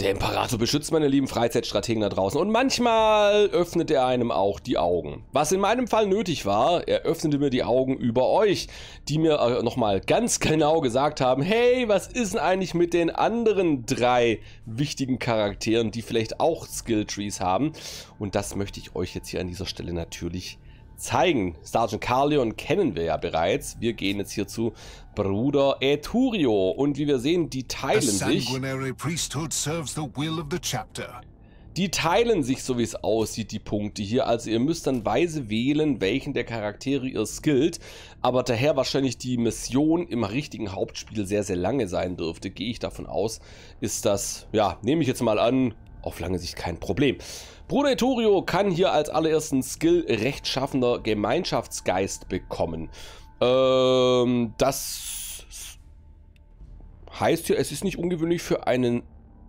Der Imperator beschützt meine lieben Freizeitstrategen da draußen und manchmal öffnet er einem auch die Augen. Was in meinem Fall nötig war, er öffnete mir die Augen über euch, die mir äh, nochmal ganz genau gesagt haben, hey, was ist denn eigentlich mit den anderen drei wichtigen Charakteren, die vielleicht auch Skilltrees haben? Und das möchte ich euch jetzt hier an dieser Stelle natürlich zeigen. Sergeant Carleon kennen wir ja bereits. Wir gehen jetzt hier zu Bruder Eturio. Und wie wir sehen, die teilen sich. Die teilen sich, so wie es aussieht, die Punkte hier. Also ihr müsst dann weise wählen, welchen der Charaktere ihr skillt. Aber daher wahrscheinlich die Mission im richtigen Hauptspiel sehr, sehr lange sein dürfte, gehe ich davon aus, ist das, ja, nehme ich jetzt mal an, auf lange Sicht kein Problem. Bruder Etorio kann hier als allerersten Skill rechtschaffender Gemeinschaftsgeist bekommen. Ähm, das heißt ja, es ist nicht ungewöhnlich für einen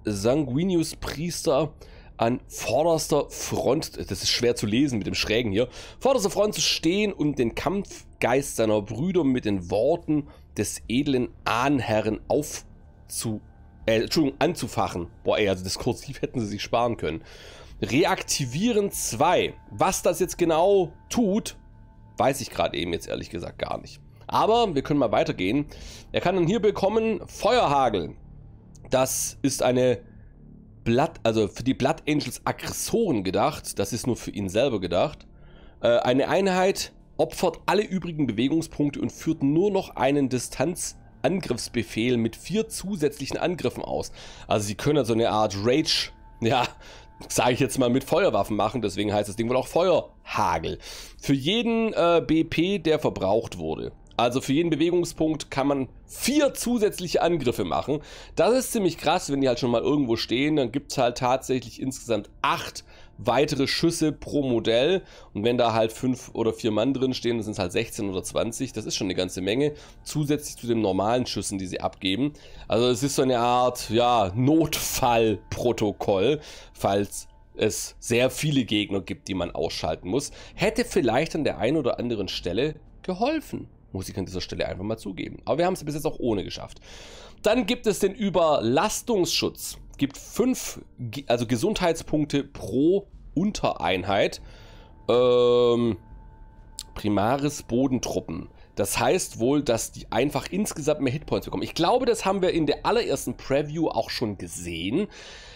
Sanguinius-Priester an vorderster Front, das ist schwer zu lesen mit dem Schrägen hier, vorderster Front zu stehen und den Kampfgeist seiner Brüder mit den Worten des edlen Ahnherren aufzu, äh, Entschuldigung, anzufachen. Boah, ey, also das Kursiv hätten sie sich sparen können. Reaktivieren 2. Was das jetzt genau tut, weiß ich gerade eben jetzt ehrlich gesagt gar nicht. Aber wir können mal weitergehen. Er kann dann hier bekommen Feuerhagel. Das ist eine Blood, also für die Blood Angels Aggressoren gedacht. Das ist nur für ihn selber gedacht. Äh, eine Einheit opfert alle übrigen Bewegungspunkte und führt nur noch einen Distanzangriffsbefehl mit vier zusätzlichen Angriffen aus. Also sie können also eine Art Rage, ja, sage ich jetzt mal, mit Feuerwaffen machen. Deswegen heißt das Ding wohl auch Feuerhagel. Für jeden äh, BP, der verbraucht wurde. Also für jeden Bewegungspunkt kann man vier zusätzliche Angriffe machen. Das ist ziemlich krass, wenn die halt schon mal irgendwo stehen. Dann gibt es halt tatsächlich insgesamt acht weitere Schüsse pro Modell. Und wenn da halt fünf oder vier Mann drin stehen, sind es halt 16 oder 20. Das ist schon eine ganze Menge. Zusätzlich zu den normalen Schüssen, die sie abgeben. Also es ist so eine Art, ja, Notfallprotokoll, falls es sehr viele Gegner gibt, die man ausschalten muss. Hätte vielleicht an der einen oder anderen Stelle geholfen. Muss ich an dieser Stelle einfach mal zugeben. Aber wir haben es bis jetzt auch ohne geschafft. Dann gibt es den Überlastungsschutz gibt fünf, also Gesundheitspunkte pro Untereinheit. Ähm, Primaris Bodentruppen. Das heißt wohl, dass die einfach insgesamt mehr Hitpoints bekommen. Ich glaube, das haben wir in der allerersten Preview auch schon gesehen.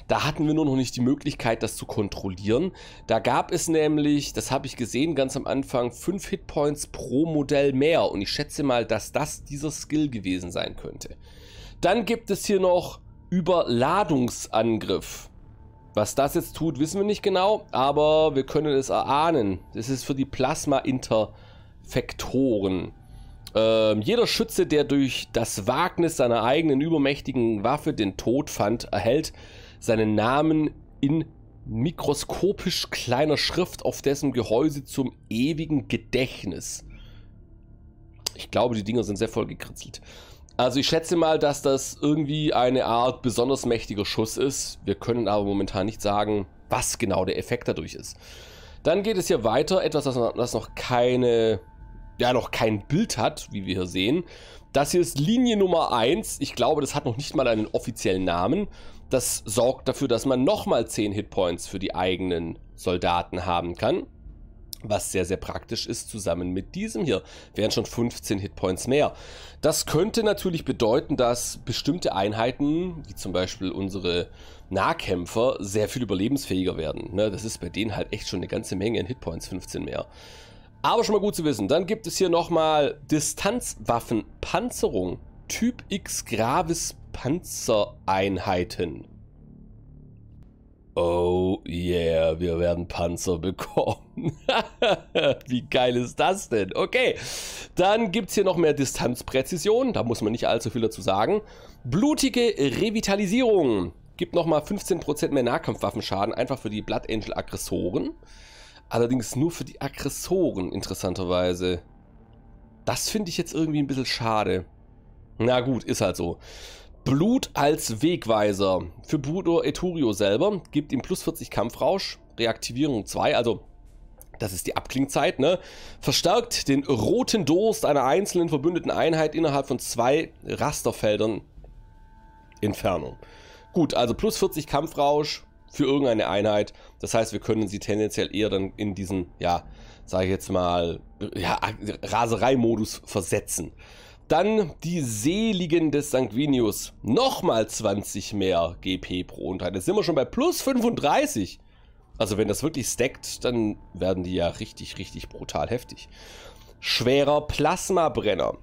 Da hatten wir nur noch nicht die Möglichkeit, das zu kontrollieren. Da gab es nämlich, das habe ich gesehen ganz am Anfang, 5 Hitpoints pro Modell mehr. Und ich schätze mal, dass das dieser Skill gewesen sein könnte. Dann gibt es hier noch Überladungsangriff. Was das jetzt tut, wissen wir nicht genau, aber wir können es erahnen. Das ist für die Plasma-Interfektoren. Ähm, jeder Schütze, der durch das Wagnis seiner eigenen übermächtigen Waffe den Tod fand, erhält seinen Namen in mikroskopisch kleiner Schrift auf dessen Gehäuse zum ewigen Gedächtnis. Ich glaube, die Dinger sind sehr voll gekritzelt. Also ich schätze mal, dass das irgendwie eine Art besonders mächtiger Schuss ist. Wir können aber momentan nicht sagen, was genau der Effekt dadurch ist. Dann geht es hier weiter, etwas, das noch keine, ja noch kein Bild hat, wie wir hier sehen. Das hier ist Linie Nummer 1. Ich glaube, das hat noch nicht mal einen offiziellen Namen. Das sorgt dafür, dass man nochmal 10 Hitpoints für die eigenen Soldaten haben kann was sehr, sehr praktisch ist, zusammen mit diesem hier. Wären schon 15 Hitpoints mehr. Das könnte natürlich bedeuten, dass bestimmte Einheiten, wie zum Beispiel unsere Nahkämpfer, sehr viel überlebensfähiger werden. Ne, das ist bei denen halt echt schon eine ganze Menge in Hitpoints, 15 mehr. Aber schon mal gut zu wissen. Dann gibt es hier nochmal Distanzwaffenpanzerung. Typ X Gravis Panzereinheiten. Oh yeah, wir werden Panzer bekommen. Wie geil ist das denn? Okay, dann gibt es hier noch mehr Distanzpräzision. Da muss man nicht allzu viel dazu sagen. Blutige Revitalisierung. Gibt nochmal 15% mehr Nahkampfwaffenschaden, einfach für die Blood Angel Aggressoren. Allerdings nur für die Aggressoren, interessanterweise. Das finde ich jetzt irgendwie ein bisschen schade. Na gut, ist halt so. Blut als Wegweiser. Für Bruder Eturio selber gibt ihm plus 40 Kampfrausch, Reaktivierung 2, also das ist die Abklingzeit, ne? Verstärkt den roten Durst einer einzelnen verbündeten Einheit innerhalb von zwei Rasterfeldern Entfernung. Gut, also plus 40 Kampfrausch für irgendeine Einheit. Das heißt, wir können sie tendenziell eher dann in diesen, ja, sage ich jetzt mal, ja, Raserei-Modus versetzen. Dann die Seligen des Sanguinius. Nochmal 20 mehr GP pro Unterheit. Jetzt sind wir schon bei plus 35. Also wenn das wirklich stackt, dann werden die ja richtig, richtig brutal heftig. Schwerer Plasmabrenner.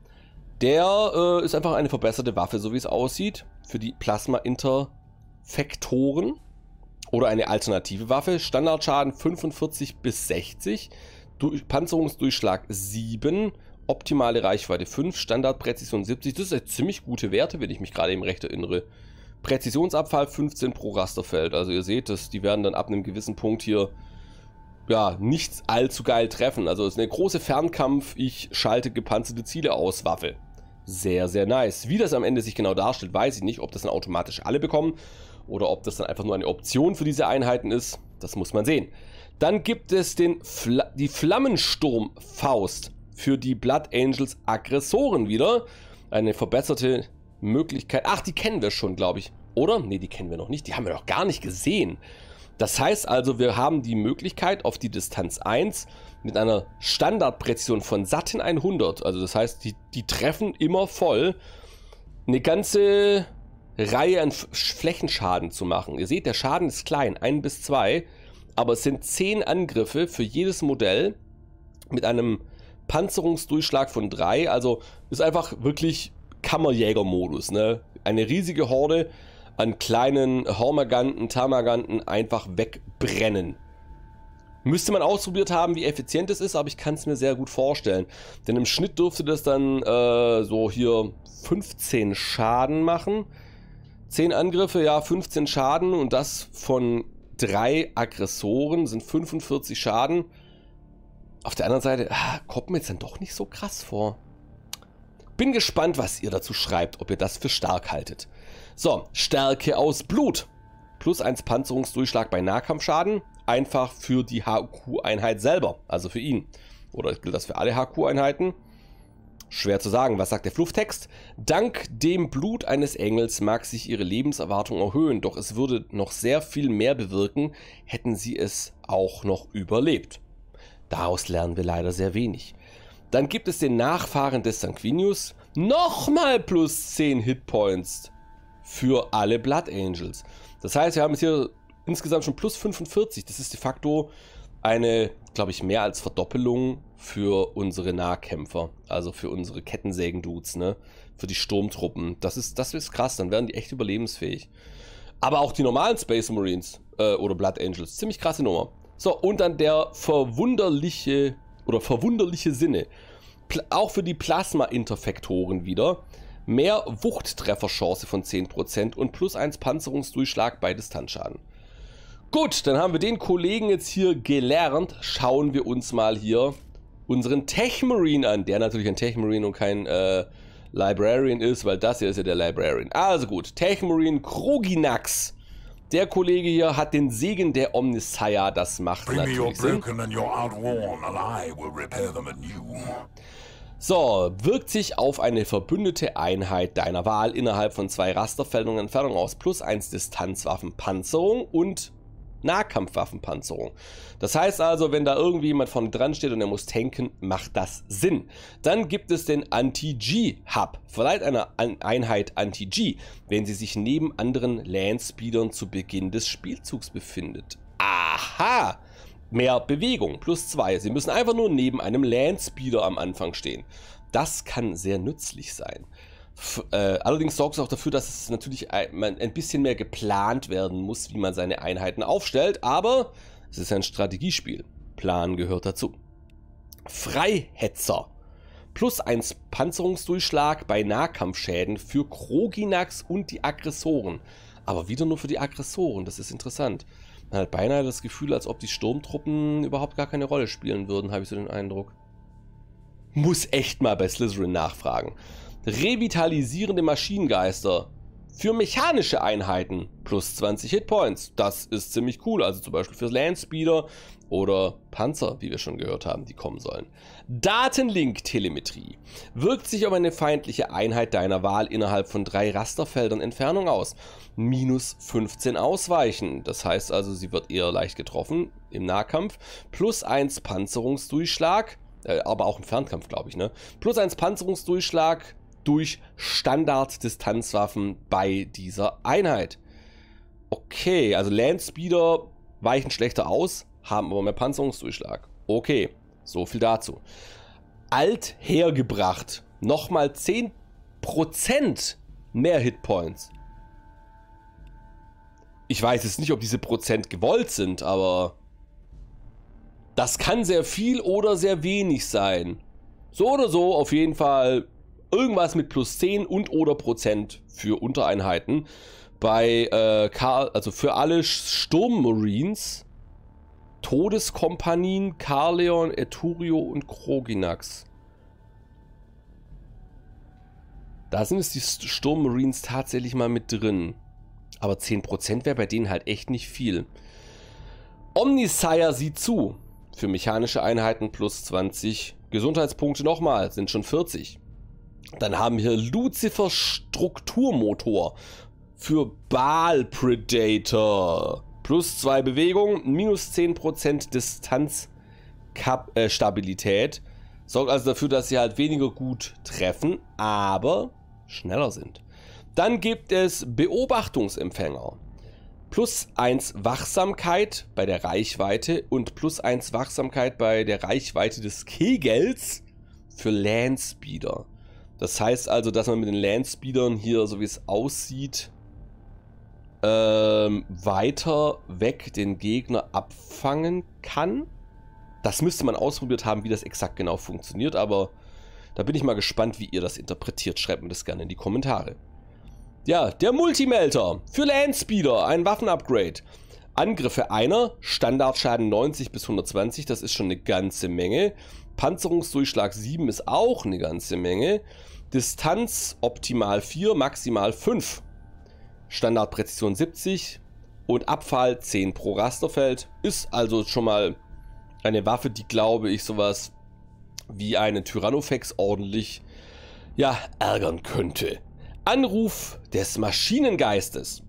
Der äh, ist einfach eine verbesserte Waffe, so wie es aussieht, für die Plasma-Interfektoren. Oder eine alternative Waffe. Standardschaden 45 bis 60. Du Panzerungsdurchschlag 7. Optimale Reichweite 5, Standardpräzision 70. Das sind ziemlich gute Werte, wenn ich mich gerade eben recht erinnere. Präzisionsabfall 15 pro Rasterfeld. Also ihr seht, dass die werden dann ab einem gewissen Punkt hier ja, nichts allzu geil treffen. Also es ist eine große Fernkampf, ich schalte gepanzerte Ziele aus Waffe. Sehr, sehr nice. Wie das am Ende sich genau darstellt, weiß ich nicht. Ob das dann automatisch alle bekommen oder ob das dann einfach nur eine Option für diese Einheiten ist, das muss man sehen. Dann gibt es den Fla die Flammensturmfaust für die Blood Angels Aggressoren wieder. Eine verbesserte Möglichkeit. Ach, die kennen wir schon, glaube ich. Oder? Ne, die kennen wir noch nicht. Die haben wir noch gar nicht gesehen. Das heißt also, wir haben die Möglichkeit, auf die Distanz 1 mit einer Standardpräzision von satten 100, also das heißt, die, die treffen immer voll, eine ganze Reihe an Flächenschaden zu machen. Ihr seht, der Schaden ist klein, 1 bis 2, aber es sind 10 Angriffe für jedes Modell mit einem Panzerungsdurchschlag von 3, also ist einfach wirklich Kammerjäger-Modus. Ne? Eine riesige Horde an kleinen Hormaganten, Tamaganten einfach wegbrennen. Müsste man ausprobiert haben, wie effizient es ist, aber ich kann es mir sehr gut vorstellen. Denn im Schnitt dürfte das dann äh, so hier 15 Schaden machen. 10 Angriffe, ja, 15 Schaden und das von 3 Aggressoren sind 45 Schaden. Auf der anderen Seite ah, kommt mir jetzt dann doch nicht so krass vor. Bin gespannt, was ihr dazu schreibt, ob ihr das für stark haltet. So, Stärke aus Blut. Plus 1 Panzerungsdurchschlag bei Nahkampfschaden. Einfach für die HQ-Einheit selber, also für ihn. Oder gilt das für alle HQ-Einheiten? Schwer zu sagen, was sagt der Flufftext? Dank dem Blut eines Engels mag sich ihre Lebenserwartung erhöhen, doch es würde noch sehr viel mehr bewirken, hätten sie es auch noch überlebt. Daraus lernen wir leider sehr wenig. Dann gibt es den Nachfahren des Sanguinius nochmal plus 10 Hitpoints für alle Blood Angels. Das heißt, wir haben jetzt hier insgesamt schon plus 45. Das ist de facto eine, glaube ich, mehr als Verdoppelung für unsere Nahkämpfer. Also für unsere Kettensägen-Dudes, ne? Für die Sturmtruppen. Das ist, das ist krass, dann werden die echt überlebensfähig. Aber auch die normalen Space Marines äh, oder Blood Angels. Ziemlich krasse Nummer. So, und dann der verwunderliche oder verwunderliche Sinne. Pl auch für die Plasma-Interfektoren wieder. Mehr Wuchttrefferchance von 10% und plus 1 Panzerungsdurchschlag bei Distanzschaden. Gut, dann haben wir den Kollegen jetzt hier gelernt. Schauen wir uns mal hier unseren Techmarine an, der natürlich ein Techmarine und kein äh, Librarian ist, weil das hier ist ja der Librarian. Also gut, Techmarine Kroginax. Der Kollege hier hat den Segen der Omniscia, das macht Bring natürlich Sinn. So, wirkt sich auf eine verbündete Einheit deiner Wahl innerhalb von zwei Rasterfeldern Entfernung aus plus 1 Distanzwaffenpanzerung und Nahkampfwaffenpanzerung. Das heißt also, wenn da irgendwie jemand vorne dran steht und er muss tanken, macht das Sinn. Dann gibt es den Anti-G-Hub, verleiht einer Einheit Anti-G, wenn sie sich neben anderen Landspeedern zu Beginn des Spielzugs befindet. Aha! Mehr Bewegung, plus zwei. Sie müssen einfach nur neben einem Landspeeder am Anfang stehen. Das kann sehr nützlich sein. Äh, allerdings sorgt es auch dafür, dass es natürlich ein, ein, bisschen mehr geplant werden muss, wie man seine Einheiten aufstellt, aber es ist ein Strategiespiel. Plan gehört dazu. Freihetzer. Plus 1 Panzerungsdurchschlag bei Nahkampfschäden für Kroginax und die Aggressoren. Aber wieder nur für die Aggressoren, das ist interessant. Man hat beinahe das Gefühl, als ob die Sturmtruppen überhaupt gar keine Rolle spielen würden, habe ich so den Eindruck. Muss echt mal bei Slytherin nachfragen. Revitalisierende Maschinengeister. Für mechanische Einheiten plus 20 Hitpoints. Das ist ziemlich cool. Also zum Beispiel für Landspeeder oder Panzer, wie wir schon gehört haben, die kommen sollen. Datenlink-Telemetrie. Wirkt sich auf eine feindliche Einheit deiner Wahl innerhalb von drei Rasterfeldern Entfernung aus. Minus 15 Ausweichen. Das heißt also, sie wird eher leicht getroffen im Nahkampf. Plus 1 Panzerungsdurchschlag. Äh, aber auch im Fernkampf, glaube ich, ne? Plus 1 Panzerungsdurchschlag durch Standarddistanzwaffen bei dieser Einheit. Okay, also Landspeeder weichen schlechter aus, haben aber mehr Panzerungsdurchschlag. Okay, so viel dazu. Alt hergebracht, nochmal 10% mehr Hitpoints. Ich weiß jetzt nicht, ob diese Prozent gewollt sind, aber das kann sehr viel oder sehr wenig sein. So oder so, auf jeden Fall irgendwas mit plus 10 und oder Prozent für Untereinheiten. Bei äh, Karl, also für alle Sturmmarines, Todeskompanien, Carleon, Eturio und Kroginax. Da sind es die Sturmmarines tatsächlich mal mit drin. Aber 10% wäre bei denen halt echt nicht viel. Omnisire sieht zu. Für mechanische Einheiten plus 20 Gesundheitspunkte nochmal, sind schon 40. Dann haben wir Lucifer Strukturmotor für Baal Predator. Plus 2 Bewegung, minus 10% Distanzstabilität. Äh, Sorgt also dafür, dass sie halt weniger gut treffen, aber schneller sind. Dann gibt es Beobachtungsempfänger. Plus 1 Wachsamkeit bei der Reichweite und plus 1 Wachsamkeit bei der Reichweite des Kegels für Landspeeder. Das heißt also, dass man mit den Landspeedern hier, so wie es aussieht, ähm, weiter weg den Gegner abfangen kann. Das müsste man ausprobiert haben, wie das exakt genau funktioniert, aber da bin ich mal gespannt, wie ihr das interpretiert. Schreibt mir das gerne in die Kommentare. Ja, der Multimelter für Landspeeder, ein Waffenupgrade. Angriffe einer, Standardschaden 90 bis 120, das ist schon eine ganze Menge. Panzerungsdurchschlag 7 ist auch eine ganze Menge. Distanz optimal 4, maximal 5. Standardpräzision 70 und Abfall 10 pro Rasterfeld. Ist also schon mal eine Waffe, die glaube ich sowas wie eine Tyrannofax ordentlich ja, ärgern könnte. Anruf des Maschinengeistes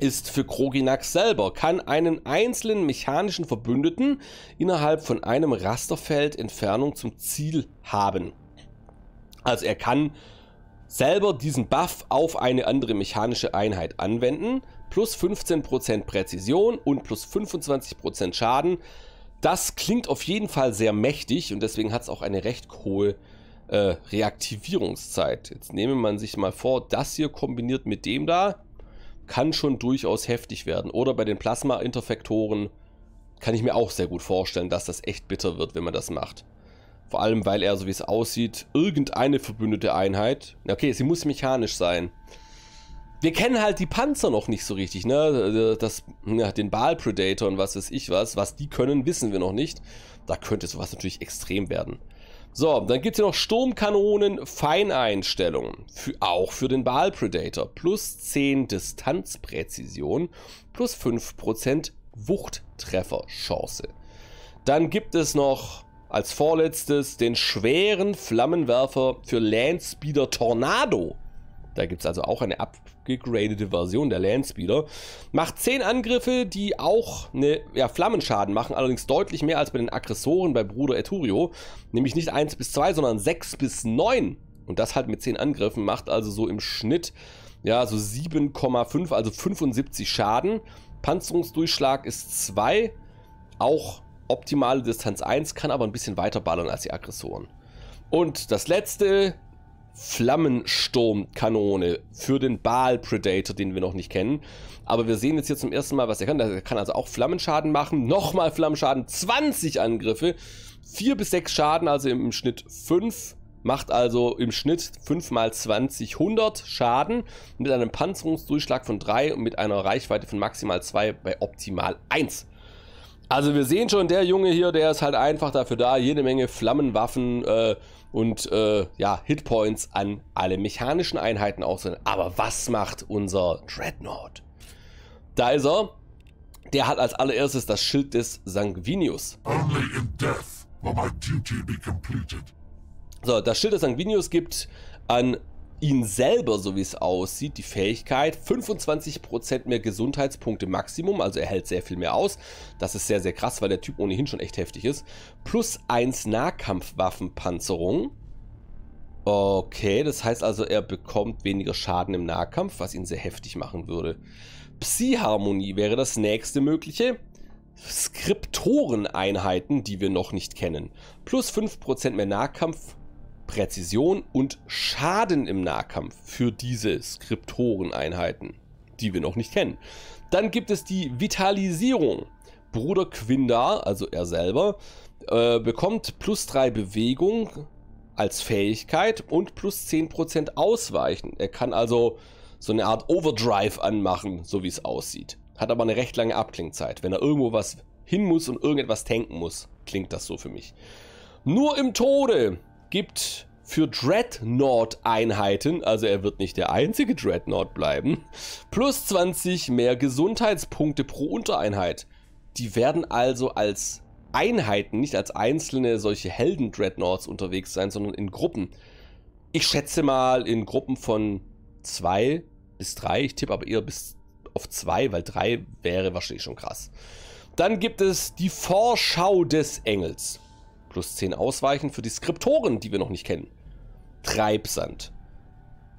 ist für Kroginax selber, kann einen einzelnen mechanischen Verbündeten innerhalb von einem Rasterfeld Entfernung zum Ziel haben. Also er kann selber diesen Buff auf eine andere mechanische Einheit anwenden, plus 15% Präzision und plus 25% Schaden. Das klingt auf jeden Fall sehr mächtig und deswegen hat es auch eine recht hohe äh, Reaktivierungszeit. Jetzt nehme man sich mal vor, das hier kombiniert mit dem da kann schon durchaus heftig werden. Oder bei den Plasma-Interfektoren kann ich mir auch sehr gut vorstellen, dass das echt bitter wird, wenn man das macht. Vor allem, weil er, so wie es aussieht, irgendeine verbündete Einheit... Okay, sie muss mechanisch sein. Wir kennen halt die Panzer noch nicht so richtig, ne? Also das, ja, den Baal Predator und was weiß ich was. Was die können, wissen wir noch nicht. Da könnte sowas natürlich extrem werden. So, dann gibt es hier noch Sturmkanonen, Feineinstellungen, für, auch für den Baal Predator. Plus 10 Distanzpräzision, plus 5% Wuchttrefferchance. Dann gibt es noch als vorletztes den schweren Flammenwerfer für Landspeeder Tornado da gibt es also auch eine abgegradete Version der Landspeeder. Macht 10 Angriffe, die auch eine, ja, Flammenschaden machen, allerdings deutlich mehr als bei den Aggressoren bei Bruder Eturio. Nämlich nicht 1 bis 2, sondern 6 bis 9. Und das halt mit 10 Angriffen macht also so im Schnitt ja, so 7,5, also 75 Schaden. Panzerungsdurchschlag ist 2. Auch optimale Distanz 1, kann aber ein bisschen weiter ballern als die Aggressoren. Und das letzte, Flammensturmkanone für den Baal Predator, den wir noch nicht kennen. Aber wir sehen jetzt hier zum ersten Mal, was er kann. Er kann also auch Flammenschaden machen. Nochmal Flammenschaden, 20 Angriffe. 4 bis 6 Schaden, also im Schnitt 5. Macht also im Schnitt 5 mal 20, 100 Schaden. Mit einem Panzerungsdurchschlag von 3 und mit einer Reichweite von maximal 2 bei optimal 1. Also wir sehen schon, der Junge hier, der ist halt einfach dafür da, jede Menge Flammenwaffen, äh, und äh, ja, Hitpoints an alle mechanischen Einheiten auch Aber was macht unser Dreadnought? Da ist er. Der hat als allererstes das Schild des Sanguinius. So, das Schild des Sanguinius gibt an ihn selber, so wie es aussieht, die Fähigkeit 25% mehr Gesundheitspunkte Maximum, also er hält sehr viel mehr aus. Das ist sehr, sehr krass, weil der Typ ohnehin schon echt heftig ist. Plus 1 Nahkampfwaffenpanzerung. Okay, das heißt also, er bekommt weniger Schaden im Nahkampf, was ihn sehr heftig machen würde. psi wäre das nächste mögliche. Skriptoreneinheiten, die wir noch nicht kennen. Plus 5% mehr Nahkampf Präzision und Schaden im Nahkampf für diese Skriptoreneinheiten, die wir noch nicht kennen. Dann gibt es die Vitalisierung. Bruder Quindar, also er selber, äh, bekommt plus 3 Bewegung als Fähigkeit und plus 10% Ausweichen. Er kann also so eine Art Overdrive anmachen, so wie es aussieht. Hat aber eine recht lange Abklingzeit. Wenn er irgendwo was hin muss und irgendetwas tanken muss, klingt das so für mich. Nur im Tode gibt für Dreadnought-Einheiten, also er wird nicht der einzige Dreadnought bleiben, plus 20 mehr Gesundheitspunkte pro Untereinheit. Die werden also als Einheiten, nicht als einzelne solche Helden-Dreadnoughts unterwegs sein, sondern in Gruppen. Ich schätze mal in Gruppen von 2 bis 3, Ich tippe aber eher bis auf 2, weil 3 wäre wahrscheinlich schon krass. Dann gibt es die Vorschau des Engels plus 10 ausweichen für die Skriptoren, die wir noch nicht kennen. Treibsand.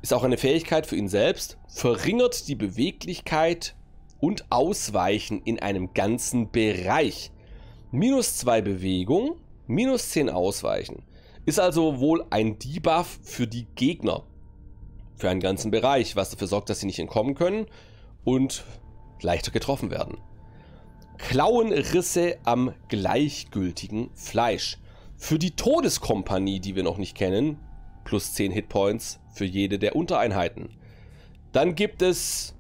Ist auch eine Fähigkeit für ihn selbst, verringert die Beweglichkeit und Ausweichen in einem ganzen Bereich. Minus 2 Bewegung, minus 10 Ausweichen. Ist also wohl ein Debuff für die Gegner. Für einen ganzen Bereich, was dafür sorgt, dass sie nicht entkommen können und leichter getroffen werden. Klauenrisse am gleichgültigen Fleisch. Für die Todeskompanie, die wir noch nicht kennen, plus 10 Hitpoints für jede der Untereinheiten. Dann gibt es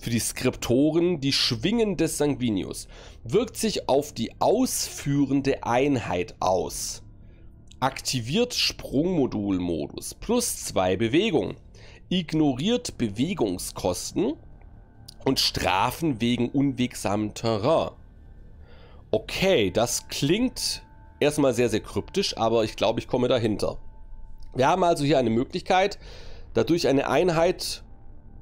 für die Skriptoren die Schwingen des Sanguinius. Wirkt sich auf die ausführende Einheit aus. Aktiviert Sprungmodulmodus. Plus 2 Bewegung. Ignoriert Bewegungskosten und Strafen wegen unwegsamem Terrain. Okay, das klingt erstmal sehr, sehr kryptisch, aber ich glaube, ich komme dahinter. Wir haben also hier eine Möglichkeit, dadurch eine Einheit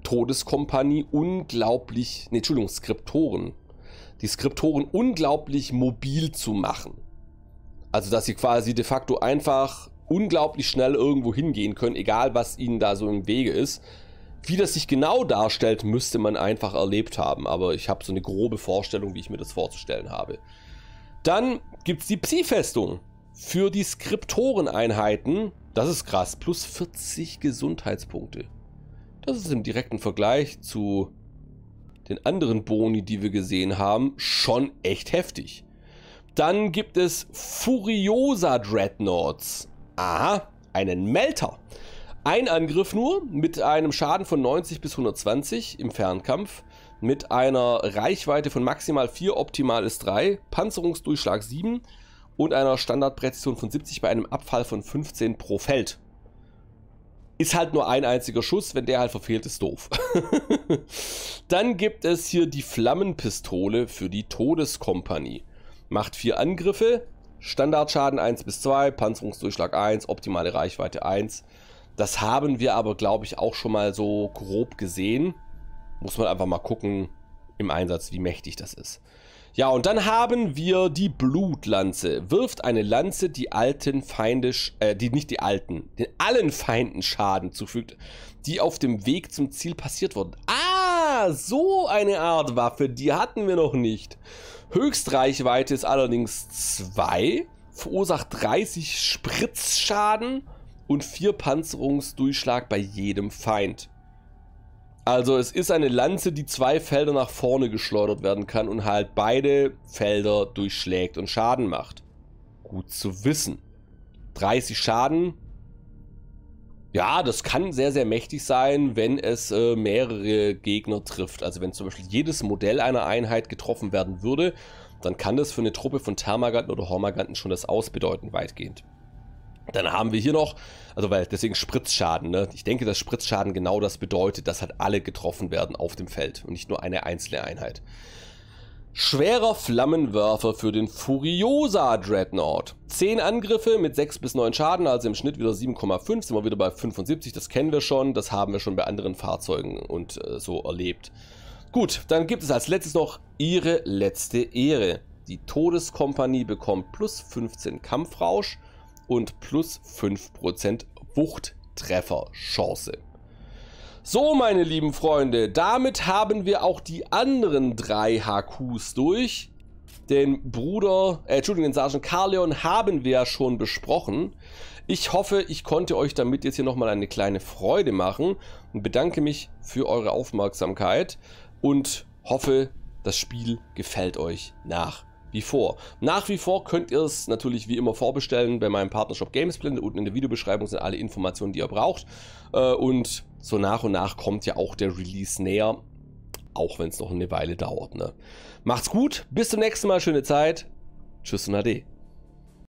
Todeskompanie unglaublich, ne, Entschuldigung, Skriptoren, die Skriptoren unglaublich mobil zu machen. Also, dass sie quasi de facto einfach unglaublich schnell irgendwo hingehen können, egal was ihnen da so im Wege ist. Wie das sich genau darstellt, müsste man einfach erlebt haben, aber ich habe so eine grobe Vorstellung, wie ich mir das vorzustellen habe. Dann gibt es die Psi-Festung für die Skriptoreneinheiten. Das ist krass. Plus 40 Gesundheitspunkte. Das ist im direkten Vergleich zu den anderen Boni, die wir gesehen haben, schon echt heftig. Dann gibt es Furiosa Dreadnoughts. Aha, einen Melter. Ein Angriff nur mit einem Schaden von 90 bis 120 im Fernkampf mit einer Reichweite von maximal 4, optimal ist 3, Panzerungsdurchschlag 7 und einer Standardpräzision von 70 bei einem Abfall von 15 pro Feld. Ist halt nur ein einziger Schuss, wenn der halt verfehlt ist, doof. Dann gibt es hier die Flammenpistole für die Todeskompanie. Macht 4 Angriffe, Standardschaden 1 bis 2, Panzerungsdurchschlag 1, optimale Reichweite 1. Das haben wir aber, glaube ich, auch schon mal so grob gesehen. Muss man einfach mal gucken im Einsatz, wie mächtig das ist. Ja, und dann haben wir die Blutlanze. Wirft eine Lanze, die alten Feinde, äh, die nicht die alten, den allen Feinden Schaden zufügt, die auf dem Weg zum Ziel passiert wurden. Ah, so eine Art Waffe, die hatten wir noch nicht. Höchstreichweite ist allerdings 2, verursacht 30 Spritzschaden und 4 Panzerungsdurchschlag bei jedem Feind. Also es ist eine Lanze, die zwei Felder nach vorne geschleudert werden kann und halt beide Felder durchschlägt und Schaden macht. Gut zu wissen. 30 Schaden. Ja, das kann sehr, sehr mächtig sein, wenn es äh, mehrere Gegner trifft. Also wenn zum Beispiel jedes Modell einer Einheit getroffen werden würde, dann kann das für eine Truppe von Thermaganten oder Hormaganten schon das Ausbedeuten weitgehend. Dann haben wir hier noch, also weil deswegen Spritzschaden, ne? Ich denke, dass Spritzschaden genau das bedeutet, dass halt alle getroffen werden auf dem Feld und nicht nur eine einzelne Einheit. Schwerer Flammenwerfer für den Furiosa Dreadnought. 10 Angriffe mit 6 bis 9 Schaden, also im Schnitt wieder 7,5, sind wir wieder bei 75, das kennen wir schon, das haben wir schon bei anderen Fahrzeugen und äh, so erlebt. Gut, dann gibt es als letztes noch ihre letzte Ehre. Die Todeskompanie bekommt plus 15 Kampfrausch und plus 5% Wuchttrefferchance. So, meine lieben Freunde, damit haben wir auch die anderen drei HQs durch. Den Bruder, äh, Entschuldigung, den Sergeant Carleon haben wir ja schon besprochen. Ich hoffe, ich konnte euch damit jetzt hier nochmal eine kleine Freude machen und bedanke mich für eure Aufmerksamkeit und hoffe, das Spiel gefällt euch nach wie vor. Nach wie vor könnt ihr es natürlich wie immer vorbestellen bei meinem Partnershop Gamesplin. Unten in der Videobeschreibung sind alle Informationen, die ihr braucht. Äh, und so nach und nach kommt ja auch der Release näher, auch wenn es noch eine Weile dauert. Ne? Macht's gut, bis zum nächsten Mal, schöne Zeit. Tschüss und Ade.